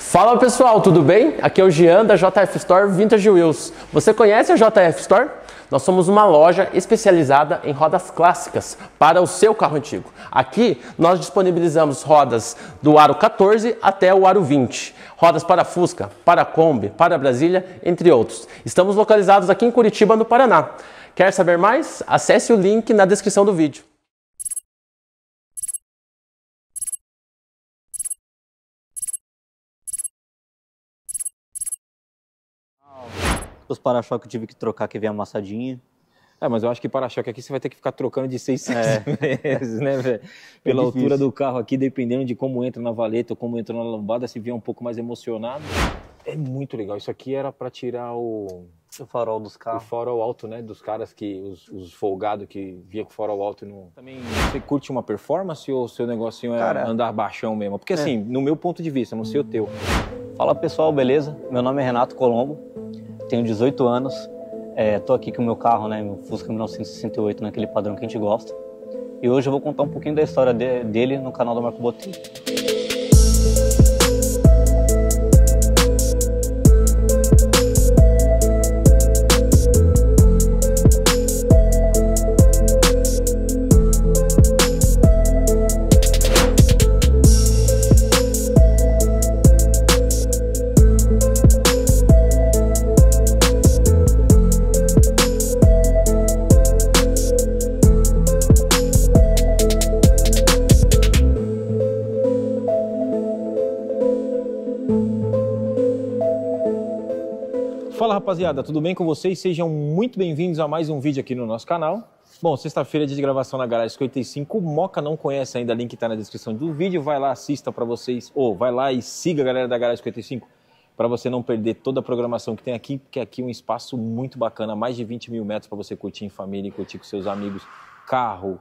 Fala pessoal, tudo bem? Aqui é o Jean da JF Store Vintage Wheels. Você conhece a JF Store? Nós somos uma loja especializada em rodas clássicas para o seu carro antigo. Aqui nós disponibilizamos rodas do aro 14 até o aro 20, rodas para Fusca, para Kombi, para Brasília, entre outros. Estamos localizados aqui em Curitiba, no Paraná. Quer saber mais? Acesse o link na descrição do vídeo. Os para-choques eu tive que trocar, que vem amassadinha. É, mas eu acho que para-choque aqui você vai ter que ficar trocando de seis, seis é. meses, né, velho? É Pela é altura do carro aqui, dependendo de como entra na valeta ou como entra na lombada, se vier um pouco mais emocionado. É muito legal. Isso aqui era para tirar o... O farol dos carros. O farol alto, né? Dos caras que, os, os folgados que via com farol alto e não... Também, você curte uma performance ou seu negocinho é Cara, andar baixão mesmo? Porque é. assim, no meu ponto de vista, não sei o hum. teu. Fala pessoal, beleza? Meu nome é Renato Colombo tenho 18 anos, estou é, aqui com o meu carro, né, meu Fusca 1968, naquele padrão que a gente gosta. E hoje eu vou contar um pouquinho da história de, dele no canal do Marco Botelho. rapaziada, tudo bem com vocês? Sejam muito bem-vindos a mais um vídeo aqui no nosso canal. Bom, sexta-feira é de gravação na Garagem 55, Moca não conhece ainda, link está na descrição do vídeo, vai lá, assista para vocês, ou vai lá e siga a galera da Garagem 55 para você não perder toda a programação que tem aqui, porque aqui é um espaço muito bacana, mais de 20 mil metros para você curtir em família e curtir com seus amigos, carro,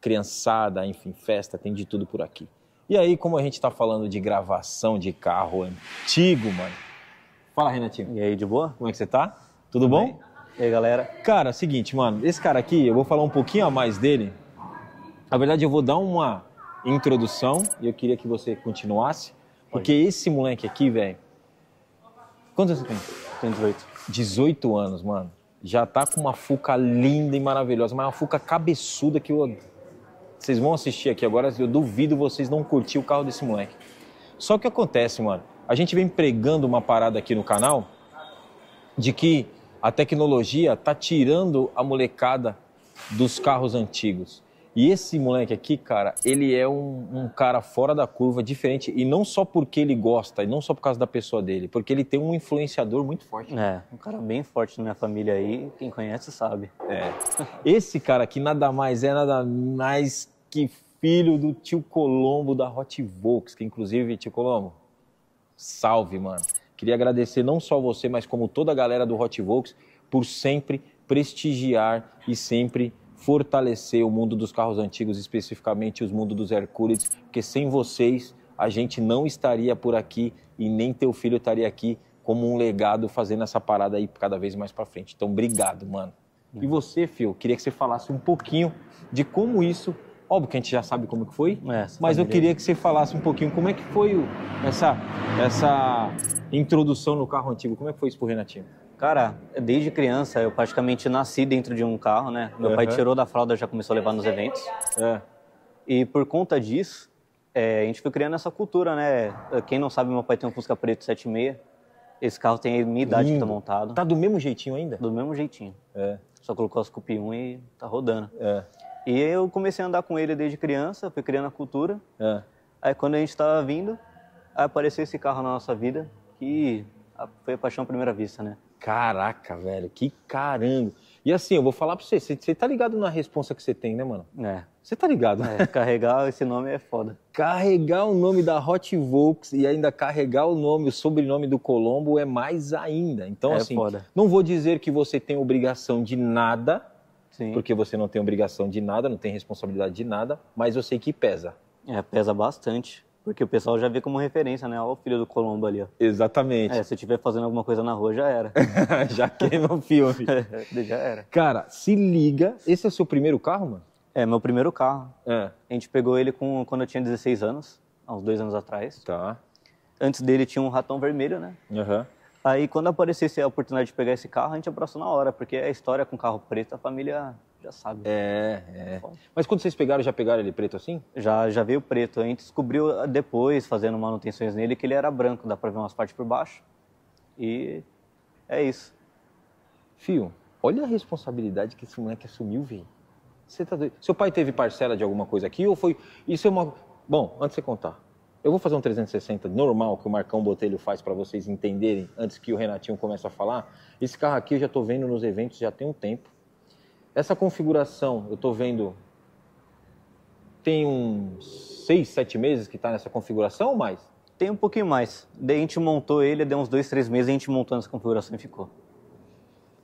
criançada, enfim, festa, tem de tudo por aqui. E aí, como a gente está falando de gravação de carro antigo, mano, Fala, Renatinho. E aí, de boa? Como é que você tá? Tudo, Tudo bom? E aí, galera? Cara, é seguinte, mano, esse cara aqui, eu vou falar um pouquinho a mais dele. Na verdade, eu vou dar uma introdução e eu queria que você continuasse, porque Oi. esse moleque aqui, velho. Quantos anos você tem? Tenho 18. 18 anos, mano. Já tá com uma fuca linda e maravilhosa, mas uma fuca cabeçuda que eu... vocês vão assistir aqui agora, eu duvido vocês não curtir o carro desse moleque. Só que acontece, mano. A gente vem pregando uma parada aqui no canal de que a tecnologia está tirando a molecada dos carros antigos. E esse moleque aqui, cara, ele é um, um, cara fora da curva, diferente. E não só porque ele gosta, e não só por causa da pessoa dele, porque ele tem um influenciador muito forte. É, um cara bem forte na minha família aí, quem conhece sabe. É. Esse cara aqui nada mais é, nada mais que filho do tio Colombo da Hot Volks, que inclusive, tio Colombo, Salve, mano. Queria agradecer não só você, mas como toda a galera do Hot Volks por sempre prestigiar e sempre fortalecer o mundo dos carros antigos, especificamente os mundo dos Hercules, porque sem vocês a gente não estaria por aqui e nem teu filho estaria aqui como um legado fazendo essa parada aí cada vez mais para frente. Então, obrigado, mano. E uhum. você, Fio, queria que você falasse um pouquinho de como isso Óbvio que a gente já sabe como que foi, é, tá mas eu queria que você falasse um pouquinho como é que foi essa, essa introdução no carro antigo. Como é que foi isso pro Renatinho? Cara, desde criança eu praticamente nasci dentro de um carro, né? Meu uhum. pai tirou da fralda já começou a levar nos eventos. É. E por conta disso, é, a gente foi criando essa cultura, né? Quem não sabe, meu pai tem um Fusca Preto 76. Esse carro tem a minha idade Lindo. que tá montado. Tá do mesmo jeitinho ainda? Do mesmo jeitinho. É. Só colocou as Cup 1 e tá rodando. É. E eu comecei a andar com ele desde criança, fui criando a cultura. É. Aí quando a gente estava vindo, apareceu esse carro na nossa vida, que foi a paixão à primeira vista, né? Caraca, velho, que caramba! E assim, eu vou falar pra você, você tá ligado na responsa que você tem, né, mano? É. Você tá ligado? né? carregar esse nome é foda. Carregar o nome da Hot Volks e ainda carregar o nome, o sobrenome do Colombo é mais ainda. Então, é assim, foda. não vou dizer que você tem obrigação de nada, Sim. porque você não tem obrigação de nada, não tem responsabilidade de nada, mas eu sei que pesa. É, pesa bastante. Porque o pessoal já vê como referência, né? Olha o filho do Colombo ali, ó. Exatamente. É, se eu estiver fazendo alguma coisa na rua, já era. já queima o filme. É, já era. Cara, se liga. Esse é o seu primeiro carro, mano? É, meu primeiro carro. É. A gente pegou ele com, quando eu tinha 16 anos, há uns dois anos atrás. Tá. Antes dele tinha um ratão vermelho, né? Aham. Uhum. Aí quando aparecesse a oportunidade de pegar esse carro, a gente abraçou na hora, porque a é história com carro preto, a família já sabe. É, é. Tá Mas quando vocês pegaram, já pegaram ele preto assim? Já, já veio preto. A gente descobriu ah, depois, fazendo manutenções nele, que ele era branco, dá pra ver umas partes por baixo. E é isso. Fio, olha a responsabilidade que esse moleque assumiu, velho. Você tá doido. Seu pai teve parcela de alguma coisa aqui ou foi. Isso é uma. Bom, antes de você contar, eu vou fazer um 360 normal que o Marcão Botelho faz para vocês entenderem antes que o Renatinho comece a falar. Esse carro aqui eu já estou vendo nos eventos já tem um tempo. Essa configuração eu estou vendo tem uns 6, 7 meses que está nessa configuração ou mais? Tem um pouquinho mais. Daí a gente montou ele, deu uns 2, 3 meses a gente montou nessa configuração e ficou.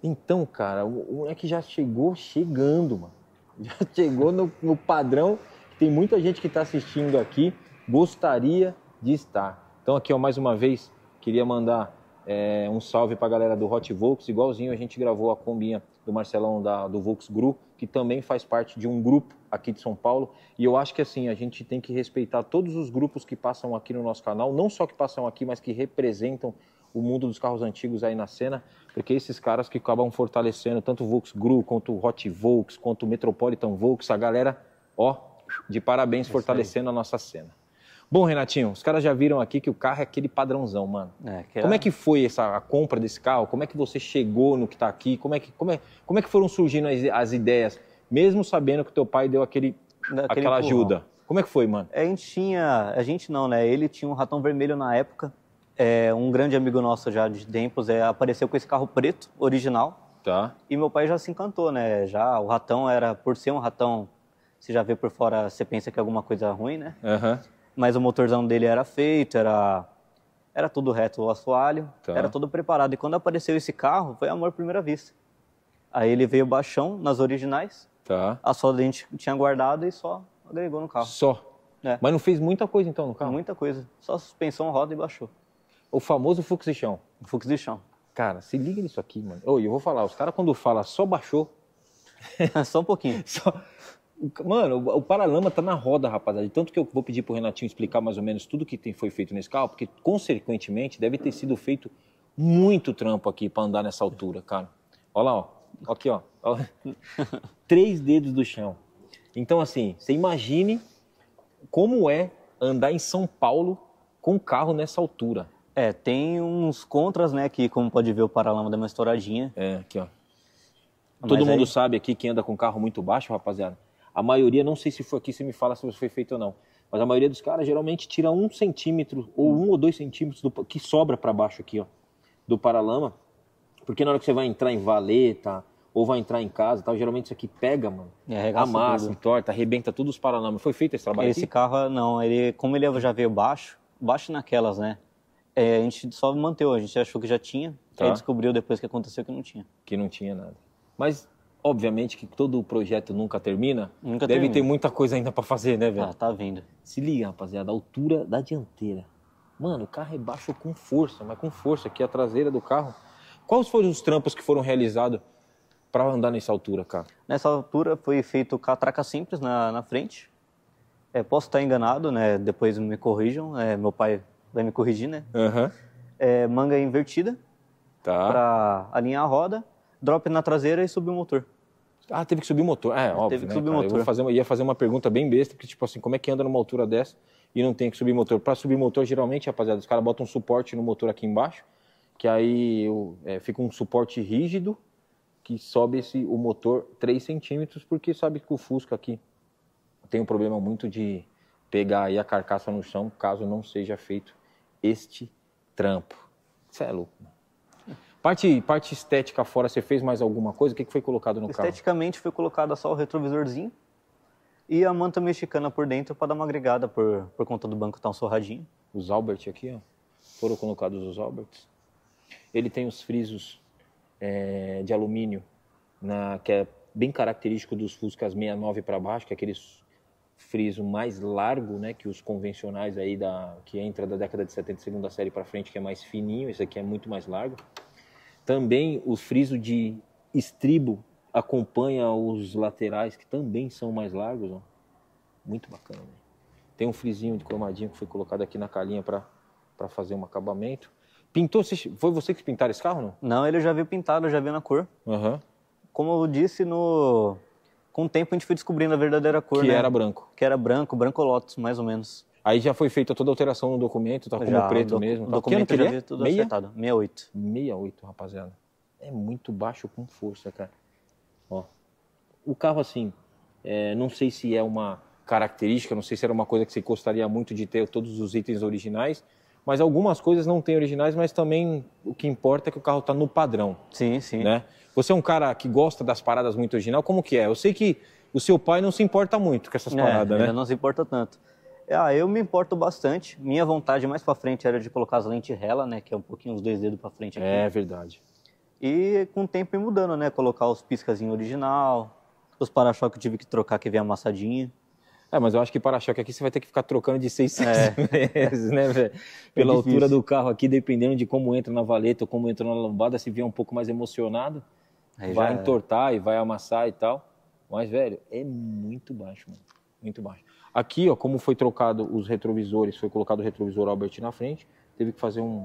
Então, cara, o moleque já chegou chegando, mano. Já chegou no, no padrão. Tem muita gente que está assistindo aqui gostaria de estar. Então aqui, ó, mais uma vez, queria mandar é, um salve para a galera do Hot Volks, igualzinho a gente gravou a combinha do Marcelão da, do Volks Gru, que também faz parte de um grupo aqui de São Paulo. E eu acho que assim, a gente tem que respeitar todos os grupos que passam aqui no nosso canal, não só que passam aqui, mas que representam o mundo dos carros antigos aí na cena, porque esses caras que acabam fortalecendo tanto o Volks Gru, quanto o Hot Volks, quanto o Metropolitan Volks, a galera, ó, de parabéns é fortalecendo a nossa cena. Bom, Renatinho, os caras já viram aqui que o carro é aquele padrãozão, mano. É, que é como é que foi essa a compra desse carro? Como é que você chegou no que está aqui? Como é que, como é, como é que foram surgindo as, as ideias, mesmo sabendo que teu pai deu aquele, aquele aquela ajuda? Como é que foi, mano? A gente tinha, a gente não, né? Ele tinha um ratão vermelho na época. É, um grande amigo nosso já de tempos é, apareceu com esse carro preto original. Tá. E meu pai já se encantou, né? Já o ratão era por ser um ratão, se já vê por fora, você pensa que é alguma coisa ruim, né? Uhum mas o motorzão dele era feito, era era tudo reto o assoalho, tá. era tudo preparado. E quando apareceu esse carro, foi amor à primeira vista. Aí ele veio baixão nas originais, tá. a só a gente tinha guardado e só agregou no carro. Só? É. Mas não fez muita coisa então no carro? Muita coisa, só suspensão, roda e baixou. O famoso Fux de chão? Fux de chão. Cara, se liga nisso aqui, mano. Oi, eu vou falar, os caras quando falam só baixou... só um pouquinho. Só... Mano, o, Paralama tá na roda, rapaziada. Tanto que eu vou pedir pro Renatinho explicar mais ou menos tudo que tem, foi feito nesse carro, porque, consequentemente, deve ter sido feito muito trampo aqui para andar nessa altura, cara. Olha lá, ó. Aqui, ó. Três dedos do chão. Então, assim, você imagine como é andar em São Paulo com carro nessa altura. É, tem uns contras, né, Aqui, como pode ver o paralama dá uma estouradinha. É, aqui, ó. Mas Todo aí... mundo sabe aqui que anda com carro muito baixo, rapaziada, a maioria, não sei se foi aqui, você me fala se foi feito ou não, mas a maioria dos caras geralmente tira um centímetro ou um ou dois centímetros do, que sobra para baixo aqui, ó, do paralama, porque na hora que você vai entrar em valeta ou vai entrar em casa, tal, geralmente isso aqui pega, mano, é, amassa, entorta, arrebenta todos os paralamas. Foi feito esse trabalho? Esse aqui? carro não, ele como ele já veio baixo, baixo naquelas, né? É, a gente só manteve, a gente achou que já tinha, tá. aí descobriu depois que aconteceu que não tinha. Que não tinha nada. Mas Obviamente que todo projeto nunca termina. Nunca Deve termina. ter muita coisa ainda para fazer, né, velho? Ah, tá vindo. Se liga, rapaziada, a altura da dianteira. Mano, o carro é baixo com força, mas com força aqui é a traseira do carro. Quais foram os trampos que foram realizados para andar nessa altura, cara? Nessa altura foi feito catraca simples na, na frente. É, posso estar enganado, né? Depois me corrijam. É, meu pai vai me corrigir, né? Uhum. É, manga invertida. Tá. Para alinhar a roda, drop na traseira e subir o motor. Ah, teve que subir o motor. É, óbvio. Teve que né, subir o motor. Eu fazer, ia fazer uma pergunta bem besta, porque, tipo assim, como é que anda numa altura dessa e não tem que subir motor? Para subir motor, geralmente, rapaziada, os caras botam um suporte no motor aqui embaixo, que aí é, fica um suporte rígido que sobe esse, o motor 3 centímetros, porque sabe que o Fusca aqui tem um problema muito de pegar aí a carcaça no chão, caso não seja feito este trampo. Isso é louco, mano. Parte, parte estética fora, você fez mais alguma coisa? O que, foi colocado no carro? Esteticamente foi colocada só o retrovisorzinho e a manta mexicana por dentro para dar uma agregada por, por conta do banco estar tá um sorradinho. Os Albert aqui, ó. Foram colocados os Alberts. Ele tem os frisos é, de alumínio, na, que é bem característico dos Fuscas 69 para baixo, que é aqueles friso mais largo, né, que os convencionais aí da que entra da década de 70, segunda série para frente, que é mais fininho, esse aqui é muito mais largo. Também o friso de estribo acompanha os laterais, que também são mais largos. Ó. Muito bacana. Né? Tem um frisinho de cromadinho que foi colocado aqui na calinha para fazer um acabamento. Pintou, foi você que pintaram esse carro, não? Não, ele já veio pintado, já veio na cor. Uhum. Como eu disse, no... com o tempo a gente foi descobrindo a verdadeira cor, Que né? era branco. Que era branco, branco lotus, mais ou menos. Aí já foi feita toda a alteração no documento, tá como já, preto do, mesmo. Tá. É documento que já é? veio tudo Meia? acertado. 68. 68, rapaziada. É muito baixo com força, cara. Ó. O carro, assim, é, não sei se é uma característica, não sei se era uma coisa que você gostaria muito de ter todos os itens originais, mas algumas coisas não tem originais, mas também o que importa é que o carro tá no padrão. Sim, sim. Né? Você é um cara que gosta das paradas muito original, como que é? Eu sei que o seu pai não se importa muito com essas é, paradas, é, né? Ele não se importa tanto. Ah, eu me importo bastante. Minha vontade mais para frente era de colocar as lentes rela, né? Que é um pouquinho os dois dedos para frente aqui. É verdade. E com o tempo mudando, né? Colocar os piscas em original, os para-choques eu tive que trocar que vem amassadinho. É, mas eu acho que para-choque aqui você vai ter que ficar trocando de seis, seis é. vezes, né, velho? É Pela é altura do carro aqui, dependendo de como entra na valeta ou como entra na lombada, se vier um pouco mais emocionado, Aí vai entortar é. e vai amassar e tal. Mas, velho, é muito baixo, mano. Muito baixo. Aqui, ó, como foi trocado os retrovisores, foi colocado o retrovisor Albert na frente, teve que fazer um,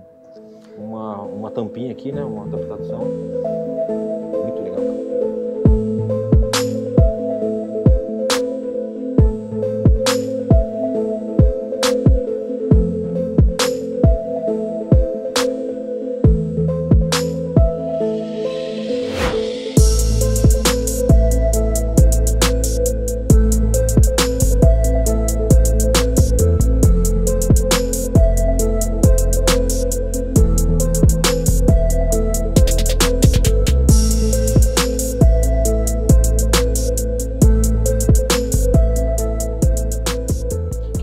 uma, uma tampinha aqui, né, uma adaptação.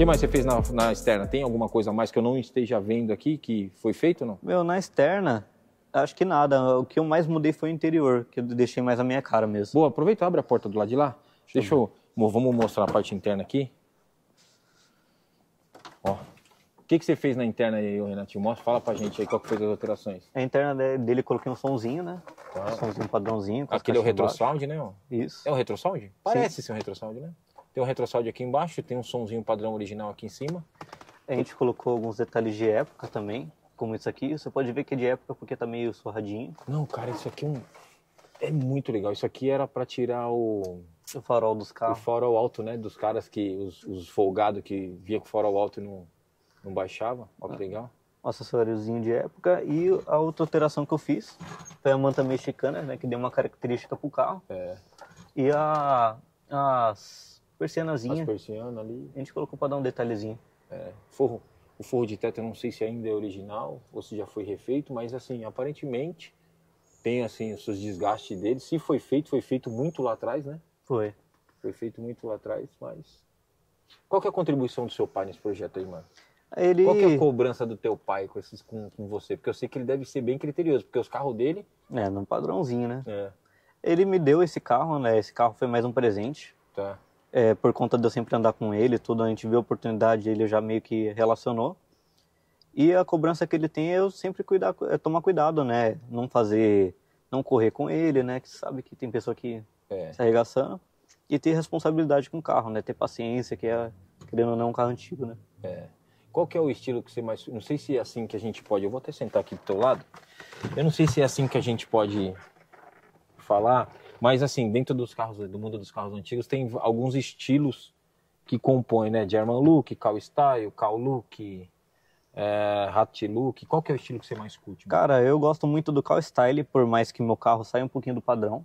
que mais você fez na, na externa? Tem alguma coisa a mais que eu não esteja vendo aqui que foi feito não? Meu, na externa, acho que nada. O que eu mais mudei foi o interior, que eu deixei mais a minha cara mesmo. Boa, aproveita, abre a porta do lado de lá. Deixa, Deixa eu... eu... Vamos mostrar a parte interna aqui. Ó. O que, que você fez na interna aí, Renatinho? Mostra, fala pra gente aí qual que foi as alterações. A interna dele coloquei um somzinho, né? Tá. Um somzinho padrãozinho. Aquele é o retrosound, né? Ó. Isso. É um retrosound? Parece Sim. ser um retrosound, né? Tem um retrossound aqui embaixo, tem um sonzinho padrão original aqui em cima. A gente colocou alguns detalhes de época também, como isso aqui. Você pode ver que é de época porque tá meio surradinho. Não, cara, isso aqui é, um... é muito legal. Isso aqui era para tirar o... O farol dos carros. O farol alto, né? Dos caras que... Os, os folgados que via com o farol alto e não, não baixava. Olha que é. legal. Um acessóriozinho de época. E a outra alteração que eu fiz foi a manta mexicana, né? Que deu uma característica pro carro. É. E a... As persianazinha. As persianas ali. A gente colocou para dar um detalhezinho. É, forro, o forro de teto eu não sei se ainda é original ou se já foi refeito, mas assim, aparentemente tem assim os seus desgastes dele. Se foi feito, foi feito muito lá atrás, né? Foi. Foi feito muito lá atrás, mas qual que é a contribuição do seu pai nesse projeto aí, mano? Ele... Qual que é a cobrança do teu pai com, esses, com, com você? Porque eu sei que ele deve ser bem criterioso, porque os carros dele... É, num padrãozinho, né? É. Ele me deu esse carro, né? Esse carro foi mais um presente. Tá é, por conta de eu sempre andar com ele, tudo, a gente vê a oportunidade, ele já meio que relacionou. E a cobrança que ele tem é eu sempre cuidar, é tomar cuidado, né? Não fazer, não correr com ele, né? Que sabe que tem pessoa que é. se arregaçando. E ter responsabilidade com o carro, né? Ter paciência, que é, querendo ou não, um carro antigo, né? É. Qual que é o estilo que você mais... Não sei se é assim que a gente pode... Eu vou até sentar aqui do teu lado. Eu não sei se é assim que a gente pode falar, mas assim, dentro dos carros, do mundo dos carros antigos, tem alguns estilos que compõem, né? German Look, Cal Style, Cal Look, é, Hat Look. Qual que é o estilo que você mais curte? Mano? Cara, eu gosto muito do Cal Style, por mais que meu carro saia um pouquinho do padrão,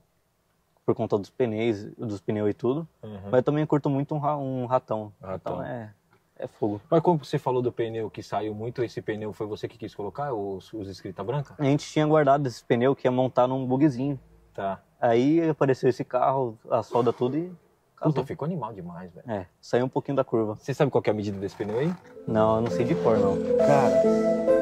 por conta dos pneus, dos pneus e tudo. Uhum. Mas eu também curto muito um, um ratão. Ratão então é é fogo. Mas como você falou do pneu que saiu muito, esse pneu foi você que quis colocar, os, os escrita branca? A gente tinha guardado esse pneu que ia montar num bugzinho. Tá. Aí apareceu esse carro, a solda tudo e. Casou. Puta, ficou animal demais, velho. É, saiu um pouquinho da curva. Você sabe qual é a medida desse pneu aí? Não, eu não sei de cor, não. Cara.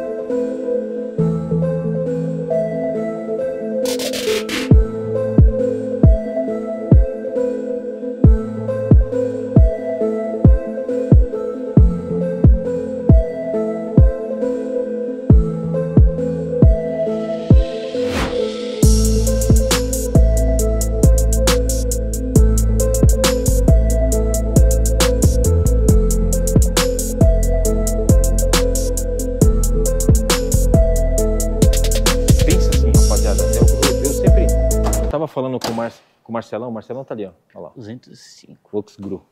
falando com o, Mar, com o Marcelão, o Marcelão tá ali, ó. Olha lá. 205. Luxgru.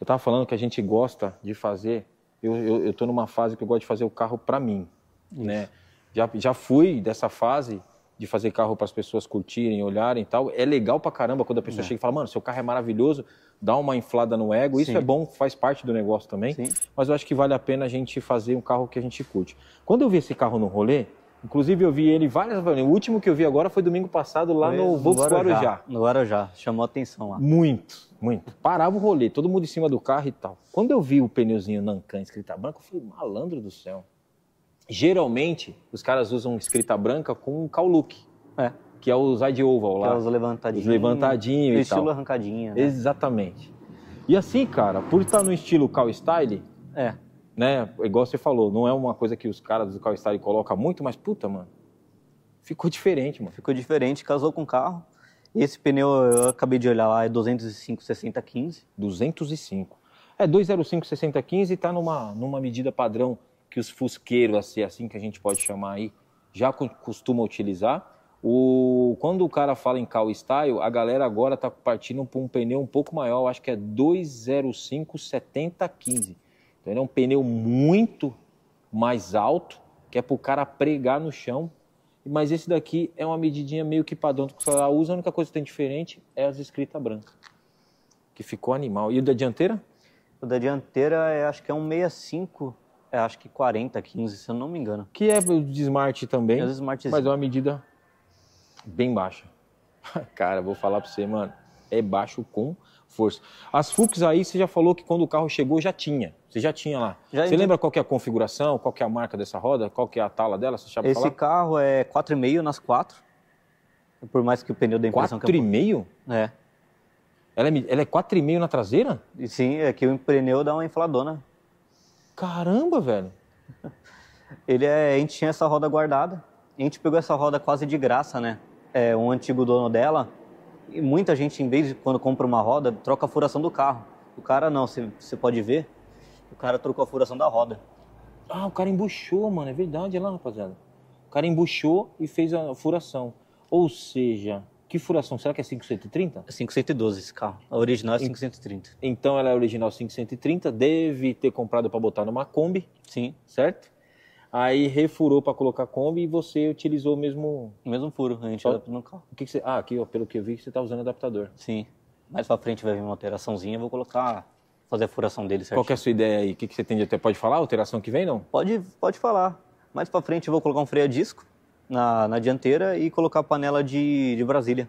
Eu tava falando que a gente gosta de fazer. Eu, eu, eu tô numa fase que eu gosto de fazer o carro para mim, Isso. né? Já, já fui dessa fase de fazer carro para as pessoas curtirem, olharem e tal. É legal pra caramba quando a pessoa é. chega e fala, mano, seu carro é maravilhoso, dá uma inflada no ego. Isso é bom, faz parte do negócio também. Sim. Mas eu acho que vale a pena a gente fazer um carro que a gente curte. Quando eu vi esse carro no rolê, Inclusive, eu vi ele várias vezes. O último que eu vi agora foi domingo passado lá no Volks Guarujá. Guarujá. No Guarujá, chamou atenção lá. Muito, muito. Parava o rolê, todo mundo em cima do carro e tal. Quando eu vi o pneuzinho Nankan escrita branca, eu falei, malandro do céu. Geralmente, os caras usam escrita branca com look, É. Que é o side oval lá. Que é os levantadinhos. Os levantadinhos e estilo arrancadinha. Né? Exatamente. E assim, cara, por estar no estilo cal style... É né? Igual você falou, não é uma coisa que os caras do Call Style colocam muito, mas puta, mano, ficou diferente, mano. Ficou diferente, casou com o carro. esse pneu, eu acabei de olhar lá, é 205 60 15. 205. É 205 60 15 tá numa numa medida padrão que os fusqueiros, assim, assim que a gente pode chamar aí, já costuma utilizar. O, quando o cara fala em Call Style, a galera agora tá partindo para um pneu um pouco maior, acho que é 205 70 15. Então ele é um pneu muito mais alto, que é para o cara pregar no chão. Mas esse daqui é uma medidinha meio que padrão que o Ceará usa. A única coisa que tem diferente é as escritas brancas, que ficou animal. E o da dianteira? O da dianteira é, acho que é um 65, é, acho que 40, 15, se eu não me engano. Que é de Smart também, é mas é uma medida bem baixa. Cara, vou falar para você, mano é baixo com força. As Fux aí, você já falou que quando o carro chegou já tinha. Você já tinha lá. Já você lembra qual que é a configuração, qual que é a marca dessa roda, qual que é a tala dela? Você sabe Esse falar? carro é 4,5 nas 4. Por mais que o pneu dê impressão 4 que é... 4,5? É. Ela é, é 4,5 na traseira? Sim, é que o pneu dá uma infladona. Caramba, velho. Ele é, a gente tinha essa roda guardada. A gente pegou essa roda quase de graça, né? É, um antigo dono dela e muita gente, em vez de quando compra uma roda, troca a furação do carro. O cara não, você pode ver, o cara trocou a furação da roda. Ah, o cara embuchou, mano, é verdade, olha é lá, rapaziada. O cara embuchou e fez a furação. Ou seja, que furação? Será que é 530? É 512 esse carro. A original é 530. Então ela é original 530, deve ter comprado para botar numa Kombi. Sim. Certo? Aí refurou para colocar Kombi e você utilizou o mesmo. O mesmo furo, a gente Só... adapta no carro. O que, que você... Ah, aqui, ó, pelo que eu vi, você está usando adaptador. Sim. Mais para frente vai vir uma alteraçãozinha, eu vou colocar. fazer a furação dele certinho. Qual que é a sua ideia aí? O que, que você tem de até? Pode falar a alteração que vem, não? Pode, pode falar. Mais para frente eu vou colocar um freio a disco na, na dianteira e colocar a panela de, de Brasília,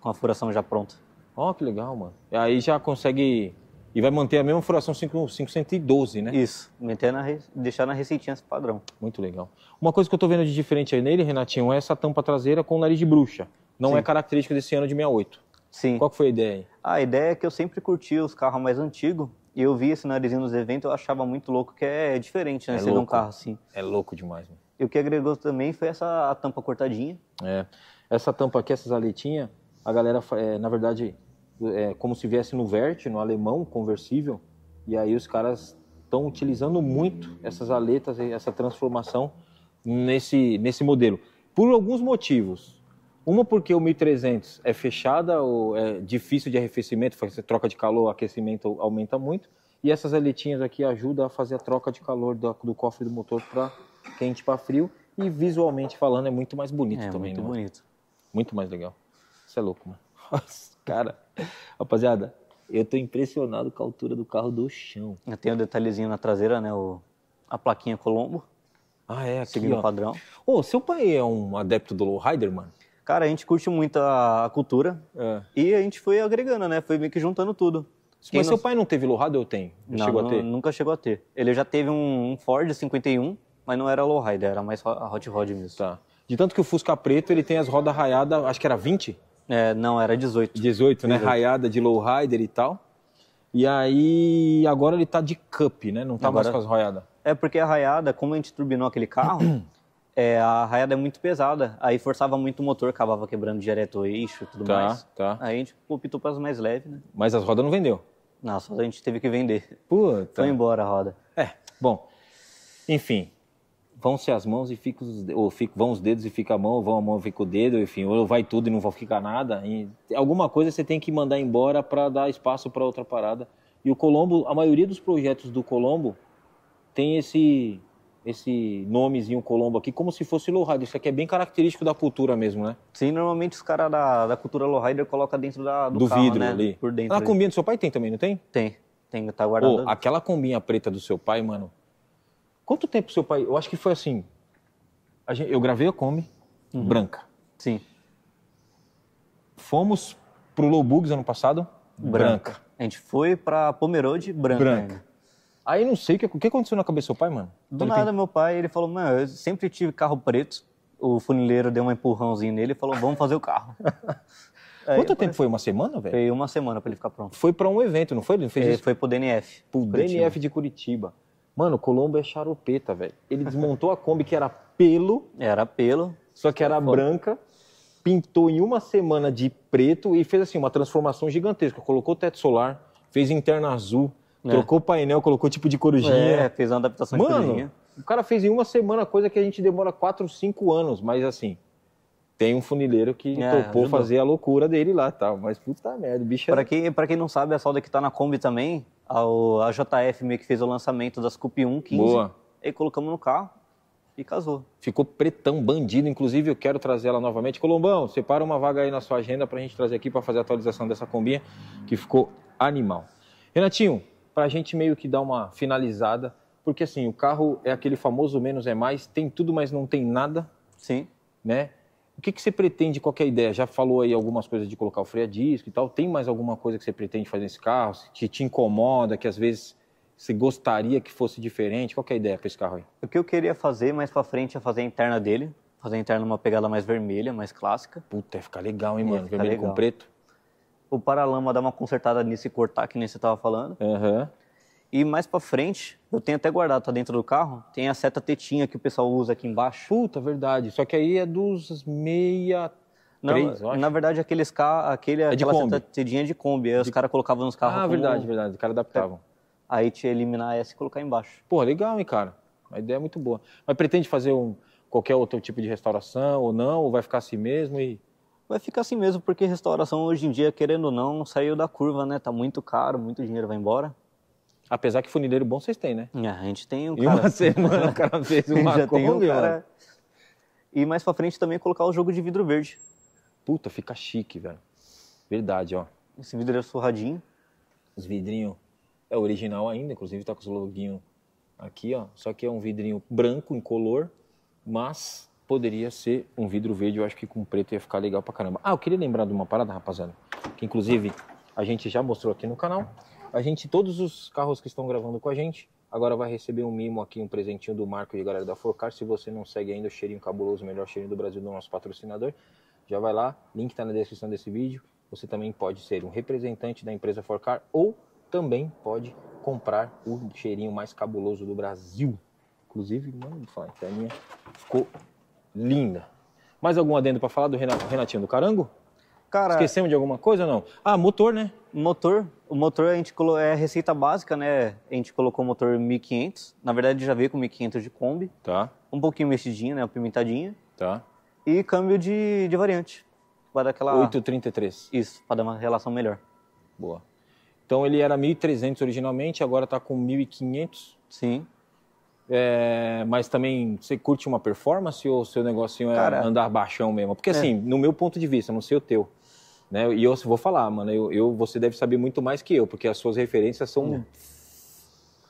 com a furação já pronta. Ó, oh, que legal, mano. E aí já consegue e vai manter a mesma furação 512, né? Isso, manter na, deixar na receitinha padrão. Muito legal. Uma coisa que eu estou vendo de diferente aí nele, Renatinho, é essa tampa traseira com nariz de bruxa. Não Sim. é característica desse ano de 68. Sim. Qual foi a ideia aí? A ideia é que eu sempre curti os carros mais antigos. E eu vi esse narizinho nos eventos, eu achava muito louco, que é diferente, né? É Você um carro assim. É louco demais, mano. E o que agregou também foi essa tampa cortadinha. É. Essa tampa aqui, essas aletinhas, a galera, é, na verdade, é, como se viesse no verte, no alemão, conversível. E aí os caras estão utilizando muito essas aletas, essa transformação nesse, nesse modelo. Por alguns motivos. Uma porque o 1300 é fechada, ou é difícil de arrefecimento, você troca de calor, o aquecimento aumenta muito. E essas aletinhas aqui ajudam a fazer a troca de calor do, do cofre do motor para quente para frio. E visualmente falando é muito mais bonito é, também. Muito né? bonito. Muito mais legal. Você é louco, mano. Nossa. Cara, rapaziada, eu tô impressionado com a altura do carro do chão. Tem um detalhezinho na traseira, né? O, a plaquinha Colombo. Ah, é, aqui, seguindo o padrão. Ô, seu pai é um adepto do Lowrider, mano? Cara, a gente curte muito a, cultura é. e a gente foi agregando, né? Foi meio que juntando tudo. Quem Mas não... seu pai não teve Lowrider ou tem? Não, não chegou não, a ter? nunca chegou a ter. Ele já teve um, um Ford 51, mas não era Lowrider, era mais a Hot Rod mesmo. Tá. De tanto que o Fusca preto, ele tem as rodas raiadas, acho que era 20? É, não, era 18. 18, né? 18. Raiada de lowrider e tal. E aí, agora ele tá de cup, né? Não tá agora... mais com as raiadas. É, porque a raiada, como a gente turbinou aquele carro, é, a raiada é muito pesada. Aí forçava muito o motor, acabava quebrando direto o eixo e tudo tá, mais. Tá. Aí a gente optou para as mais leves, né? Mas as rodas não vendeu. Não, só a gente teve que vender. Puta. Foi embora a roda. É, bom. Enfim, vão-se as mãos e ficam os dedos, ou vão os dedos e fica a mão, ou vão a mão e fica o dedo, enfim, ou vai tudo e não fica nada. E alguma coisa você tem que mandar embora para dar espaço para outra parada. E o Colombo, a maioria dos projetos do Colombo tem esse esse nomezinho Colombo aqui, como se fosse lowrider. Isso aqui é bem característico da cultura mesmo, né? Sim, normalmente os caras da, da cultura lowrider colocam dentro da, do, do carro, vidro né? ali. Por dentro. Ah, a combina é do seu pai tem também, não tem? Tem. Tem, tá guardado. Oh, aquela combinha preta do seu pai, mano, Quanto tempo seu pai. Eu acho que foi assim. Gente, eu gravei a Come uhum. branca. Sim. Fomos pro Bugs ano passado, branca. branca. A gente foi pra Pomerode, branca. Branca. Aí não sei o que, que aconteceu na cabeça do seu pai, mano. Do nada, tem... meu pai, ele falou: Mano, eu sempre tive carro preto. O funileiro deu um empurrãozinho nele e falou: Vamos fazer o carro. Aí, Quanto tempo parece... foi? Uma semana, velho? Foi uma semana para ele ficar pronto. Foi para um evento, não foi? Ele fez é, Foi pro DNF. Pro Curitiba. DNF de Curitiba. Mano, o Colombo é charopeta, velho. Ele desmontou a Kombi que era pelo. Era pelo. Só que era branca. Pintou em uma semana de preto e fez assim uma transformação gigantesca. Colocou teto solar, fez interna azul, é. trocou painel, colocou tipo de corujinha. É, fez uma adaptação Mano, de corujinha. O cara fez em uma semana coisa que a gente demora 4, 5 anos, mas assim, tem um funileiro que é, topou ajudou. fazer a loucura dele lá tal. Mas puta merda, bicho. É pra, é... quem, pra quem não sabe, a solda que tá na Kombi também ao, a JF meio que fez o lançamento das Coupe 115. Boa. E colocamos no carro e casou. Ficou pretão, bandido. Inclusive, eu quero trazer ela novamente. Colombão, separa uma vaga aí na sua agenda para a gente trazer aqui para fazer a atualização dessa combinha, que ficou animal. Renatinho, para a gente meio que dar uma finalizada, porque assim, o carro é aquele famoso menos é mais, tem tudo, mas não tem nada. Sim. Né? O que, que você pretende, qual é a ideia? Já falou aí algumas coisas de colocar o freio a disco e tal. Tem mais alguma coisa que você pretende fazer nesse carro? Que te incomoda, que às vezes você gostaria que fosse diferente? Qual é a ideia para esse carro aí? O que eu queria fazer mais para frente é fazer a interna dele. Fazer a interna uma pegada mais vermelha, mais clássica. Puta, ia ficar legal, hein, mano? Vermelho legal. com preto. O paralama dar uma consertada nisso e cortar, que nem você tava falando. Aham. Uhum. E mais pra frente, eu tenho até guardado, tá dentro do carro, tem a seta tetinha que o pessoal usa aqui embaixo. Puta, verdade. Só que aí é dos meia... Não, três, eu acho. na verdade, aqueles carros, aquele, é aquela Kombi. seta tetinha é de Kombi. Aí de... os caras colocavam nos carros. Ah, como... verdade, verdade. Os caras adaptavam. É. Aí te eliminar essa e colocar embaixo. Pô, legal, hein, cara. A ideia é muito boa. Mas pretende fazer um, qualquer outro tipo de restauração ou não? Ou vai ficar assim mesmo e vai ficar assim mesmo, porque restauração hoje em dia, querendo ou não, saiu da curva, né? Tá muito caro, muito dinheiro vai embora. Apesar que funileiro bom vocês têm, né? É, a gente tem um cara... E uma assim, semana né? o cara fez uma já Kombi, um cara... E mais pra frente também colocar o jogo de vidro verde. Puta, fica chique, velho. Verdade, ó. Esse vidro é surradinho. Os vidrinhos. É original ainda, inclusive tá com os loguinhos aqui, ó. Só que é um vidrinho branco, incolor, mas poderia ser um vidro verde. Eu acho que com preto ia ficar legal pra caramba. Ah, eu queria lembrar de uma parada, rapaziada, que inclusive a gente já mostrou aqui no canal a gente, todos os carros que estão gravando com a gente, agora vai receber um mimo aqui, um presentinho do Marco e galera da Forcar. Se você não segue ainda o cheirinho cabuloso, melhor cheirinho do Brasil do nosso patrocinador, já vai lá, link está na descrição desse vídeo. Você também pode ser um representante da empresa Forcar ou também pode comprar o cheirinho mais cabuloso do Brasil. Inclusive, mano, falar, a minha ficou linda. Mais algum adendo para falar do Renatinho do Carango? Cara, Esquecemos de alguma coisa ou não? Ah, motor, né? Motor. O motor a gente colo... é receita básica, né? A gente colocou o motor 1500. Na verdade, já veio com 1500 de Kombi. Tá. Um pouquinho mexidinha, né? Apimentadinha. Tá. E câmbio de, de variante. Para dar aquela... 833. Isso, para dar uma relação melhor. Boa. Então ele era 1.300 originalmente, agora está com 1.500. Sim. É, mas também você curte uma performance ou o seu negocinho é Cara, andar baixão mesmo? Porque é. assim, no meu ponto de vista, não sei o teu. Né? E eu vou falar, mano, eu, eu, você deve saber muito mais que eu, porque as suas referências são. Não.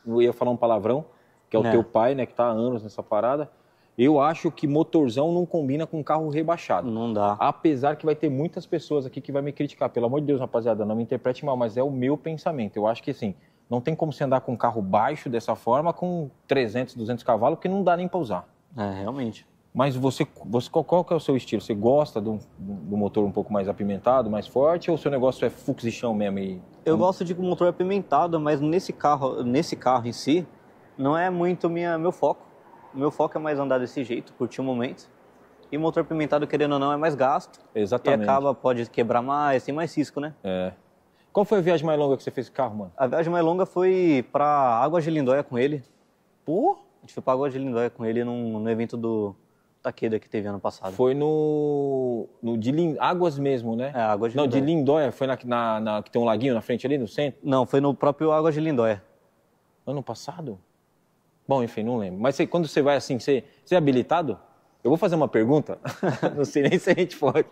Eu ia falar um palavrão, que é o não. teu pai, né, que tá há anos nessa parada. Eu acho que motorzão não combina com carro rebaixado. Não dá. Apesar que vai ter muitas pessoas aqui que vai me criticar. Pelo amor de Deus, rapaziada, não me interprete mal, mas é o meu pensamento. Eu acho que assim, não tem como você andar com um carro baixo dessa forma com 300, 200 cavalos, que não dá nem pra usar. É, realmente. Mas você, você qual, qual é o seu estilo? Você gosta do, do motor um pouco mais apimentado, mais forte, ou o seu negócio é fuxi chão mesmo? E... Eu gosto de motor apimentado, mas nesse carro, nesse carro em si, não é muito minha, meu foco. Meu foco é mais andar desse jeito, curtir o momento. E motor apimentado, querendo ou não, é mais gasto. Exatamente. E acaba, pode quebrar mais, tem mais risco, né? É. Qual foi a viagem mais longa que você fez com carro, mano? A viagem mais longa foi pra Água de Lindóia com ele. Pô? A gente foi pra Água de Lindóia com ele num, num evento do Takeda que teve ano passado. Foi no. no de Lin... Águas mesmo, né? É, Águas de Não, Lindóia. de Lindóia. Foi na, na, na, que tem um laguinho na frente ali, no centro? Não, foi no próprio Águas de Lindóia. Ano passado? Bom, enfim, não lembro. Mas você, quando você vai assim, você, você é habilitado? Eu vou fazer uma pergunta. não sei nem se a gente pode.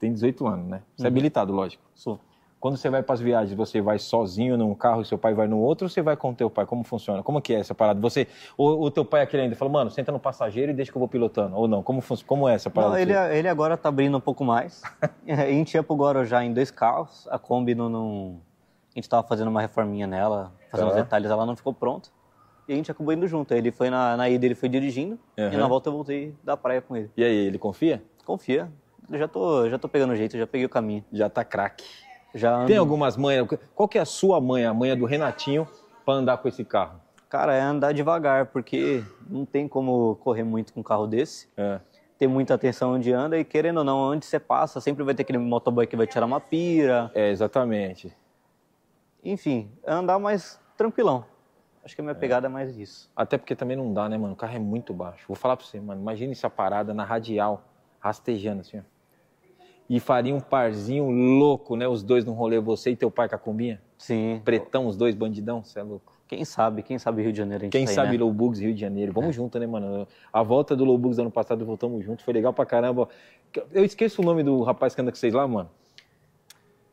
Tem 18 anos, né? Você é uhum. habilitado, lógico. Sou. Quando você vai para as viagens, você vai sozinho num carro e seu pai vai no outro, ou você vai com o teu pai? Como funciona? Como que é essa parada? Você, o teu pai aquele ainda falou, mano, senta no passageiro e deixa que eu vou pilotando, ou não? Como, como é essa parada? Não, ele, ele agora tá abrindo um pouco mais. É, a gente ia pro Guarujá em dois carros, a Kombi não... não... A gente tava fazendo uma reforminha nela, fazendo uhum. os detalhes, ela não ficou pronta. E a gente acabou indo junto. Ele foi na, na ida, ele foi dirigindo, uhum. e na volta eu voltei da praia com ele. E aí, ele confia? Confia. Eu já tô, já tô pegando o jeito, já peguei o caminho. Já tá craque. Já ando... Tem algumas manhas. Qual que é a sua manha, a manha do Renatinho, para andar com esse carro? Cara, é andar devagar, porque não tem como correr muito com um carro desse. É. Ter muita atenção onde anda e, querendo ou não, onde você passa, sempre vai ter aquele motoboy que vai tirar uma pira. É, exatamente. Enfim, é andar mais tranquilão. Acho que a minha é. pegada é mais isso. Até porque também não dá, né, mano? O carro é muito baixo. Vou falar pra você, mano. Imagina essa parada na radial, rastejando assim, ó e faria um parzinho louco, né? Os dois no rolê, você e teu pai combinha? Sim. Pretão, os dois bandidão, você é louco. Quem sabe, quem sabe Rio de Janeiro a gente Quem tá aí, sabe né? Low Bugs, Rio de Janeiro. Vamos é. junto, né, mano? A volta do Low Bugs ano passado voltamos junto, foi legal pra caramba. Eu esqueço o nome do rapaz que anda com vocês lá, mano.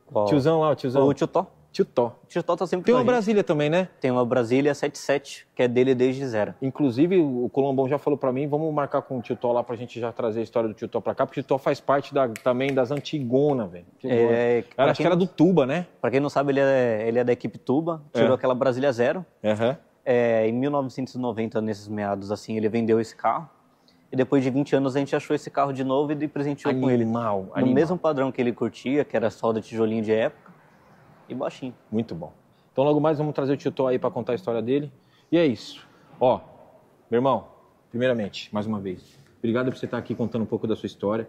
Qual? Tiozão lá, o tiozão. O Tio Tó. Titó. Titó tá sempre Tem uma Brasília também, né? Tem uma Brasília 77, que é dele desde zero. Inclusive, o Colombão já falou para mim, vamos marcar com o Titó lá pra gente já trazer a história do Titó pra cá, porque o Titó faz parte da, também das Antigona, velho. É, era, acho que era do Tuba, né? Pra quem não sabe, ele é, ele é da equipe Tuba, tirou é. aquela Brasília zero. Uhum. É, em 1990, nesses meados, assim, ele vendeu esse carro. E depois de 20 anos a gente achou esse carro de novo e presenteou animal, com ele. Animal. No mesmo padrão que ele curtia, que era só da tijolinho de época e baixinho. Muito bom. Então logo mais vamos trazer o Tito aí para contar a história dele. E é isso. Ó, meu irmão, primeiramente, mais uma vez, obrigado por você estar aqui contando um pouco da sua história.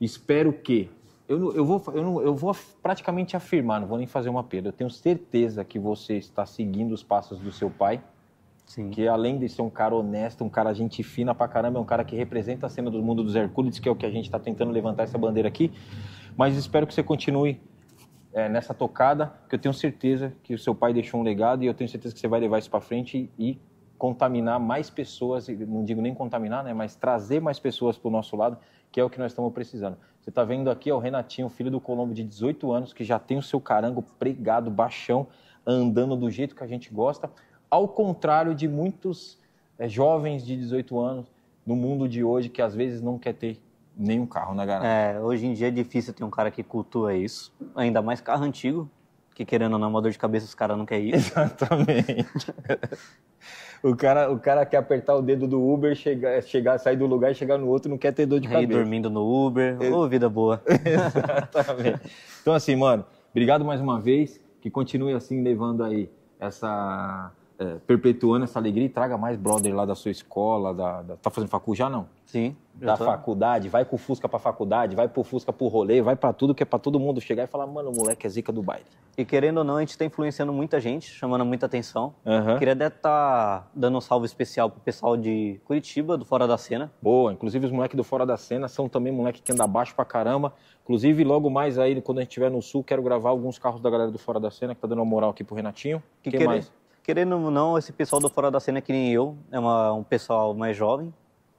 Espero que eu, eu, vou, eu, eu vou praticamente afirmar, não vou nem fazer uma perda. Eu tenho certeza que você está seguindo os passos do seu pai. Sim. Que além de ser um cara honesto, um cara gente fina pra caramba, é um cara que representa a cena do mundo dos Hercules, que é o que a gente está tentando levantar essa bandeira aqui. Mas espero que você continue é, nessa tocada, que eu tenho certeza que o seu pai deixou um legado e eu tenho certeza que você vai levar isso para frente e contaminar mais pessoas, não digo nem contaminar, né, mas trazer mais pessoas para o nosso lado, que é o que nós estamos precisando. Você está vendo aqui o Renatinho, filho do Colombo de 18 anos, que já tem o seu carango pregado, baixão, andando do jeito que a gente gosta, ao contrário de muitos é, jovens de 18 anos no mundo de hoje que às vezes não quer ter nenhum carro na garagem. É, hoje em dia é difícil ter um cara que cultua isso, ainda mais carro antigo, que querendo ou não, é uma dor de cabeça, os caras não querem ir. Exatamente. o, cara, o cara quer apertar o dedo do Uber, chegar, chegar, sair do lugar e chegar no outro, não quer ter dor de Aí, cabeça. dormindo no Uber, ô oh, vida boa. Exatamente. Então assim, mano, obrigado mais uma vez, que continue assim levando aí essa é, perpetuando essa alegria e traga mais brother lá da sua escola, da, da tá fazendo faculdade já não? Sim. Da uhum. faculdade, vai com o Fusca pra faculdade, vai pro Fusca pro rolê, vai para tudo que é para todo mundo chegar e falar, mano, o moleque é zica do baile. E querendo ou não, a gente tá influenciando muita gente, chamando muita atenção. Uhum. Queria até estar tá dando um salve especial pro pessoal de Curitiba, do Fora da Cena. Boa, inclusive os moleques do Fora da Cena são também moleque que anda baixo pra caramba. Inclusive, logo mais aí, quando a gente estiver no Sul, quero gravar alguns carros da galera do Fora da Cena, que tá dando uma moral aqui pro Renatinho. Que querer... mais? querendo ou não, esse pessoal do Fora da Cena, que nem eu, é uma, um pessoal mais jovem,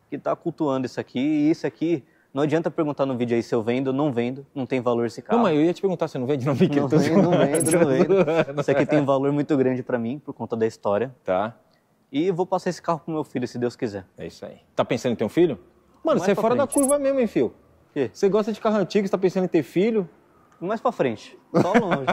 que está cultuando isso aqui, e isso aqui não adianta perguntar no vídeo aí se eu vendo ou não vendo, não tem valor esse carro. Não, mas eu ia te perguntar se não vende, não vende. que não, tá vendo, não vendo, não vendo. Isso aqui tem um valor muito grande para mim, por conta da história. Tá. E vou passar esse carro pro meu filho, se Deus quiser. É isso aí. Tá pensando em ter um filho? Mano, Mais você é fora frente. da curva mesmo, hein, filho? Você gosta de carro antigo, você tá pensando em ter filho? mais para frente, só longe.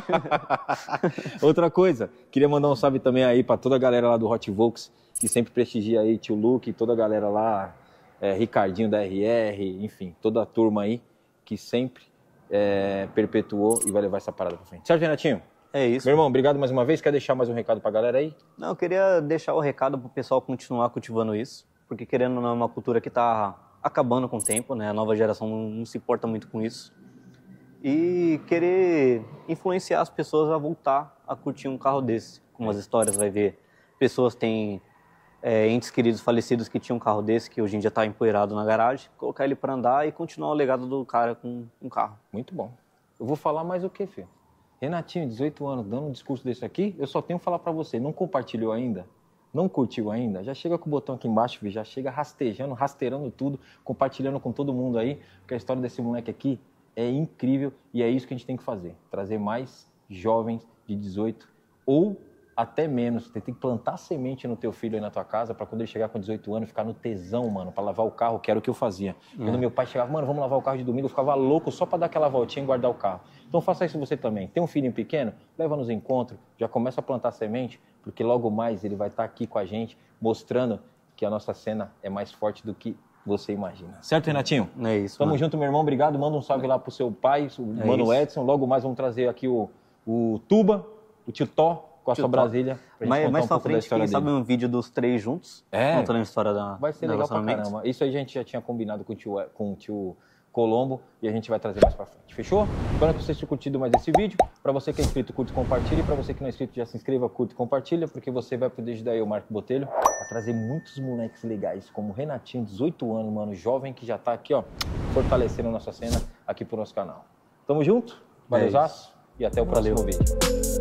Outra coisa, queria mandar um salve também aí para toda a galera lá do Hot Volks, que sempre prestigia aí, tio Luke, toda a galera lá, é, Ricardinho da RR, enfim, toda a turma aí que sempre é, perpetuou e vai levar essa parada para frente. Sérgio Renatinho? É isso. Meu irmão, obrigado mais uma vez. Quer deixar mais um recado para a galera aí? Não, eu queria deixar o recado para o pessoal continuar cultivando isso, porque querendo ou não é uma cultura que está acabando com o tempo, né? A nova geração não se importa muito com isso e querer influenciar as pessoas a voltar a curtir um carro desse. Como as histórias vai ver, pessoas têm é, entes queridos falecidos que tinham um carro desse, que hoje em dia está empoeirado na garagem, colocar ele para andar e continuar o legado do cara com um carro. Muito bom. Eu vou falar mais o que, filho? Renatinho, 18 anos, dando um discurso desse aqui, eu só tenho que falar para você, não compartilhou ainda? Não curtiu ainda? Já chega com o botão aqui embaixo, já chega rastejando, rasteirando tudo, compartilhando com todo mundo aí, porque a história desse moleque aqui é incrível e é isso que a gente tem que fazer: trazer mais jovens de 18 ou até menos. Você tem que plantar semente no teu filho aí na tua casa para quando ele chegar com 18 anos ficar no tesão, mano, para lavar o carro, que era o que eu fazia. Quando é. meu pai chegava, mano, vamos lavar o carro de domingo, eu ficava louco só para dar aquela voltinha e guardar o carro. Então faça isso você também. Tem um filhinho pequeno? Leva nos encontros, já começa a plantar semente, porque logo mais ele vai estar tá aqui com a gente, mostrando que a nossa cena é mais forte do que você imagina. Certo, Renatinho? É isso. Tamo mano. junto, meu irmão. Obrigado. Manda um salve lá pro seu pai, o é mano isso. Edson. Logo mais vamos trazer aqui o, o Tuba, o Titó, com a sua Brasília. Mas mais um pra frente, quem dele. sabe um vídeo dos três juntos? É. Contando a história da. Vai ser legal pra caramba. Isso a gente já tinha combinado com o tio, é, com o tio Colombo e a gente vai trazer mais para frente. Fechou? Espero que vocês tenham curtido mais esse vídeo. Para você que é inscrito, curte e compartilha. Para você que não é inscrito, já se inscreva, curte e compartilha, porque você vai poder ajudar eu, Marco Botelho, a trazer muitos moleques legais, como Renatinho, 18 anos, mano, jovem que já tá aqui, ó, fortalecendo a nossa cena aqui pro nosso canal. Tamo junto, valeu, é e até o Valeu. próximo vídeo.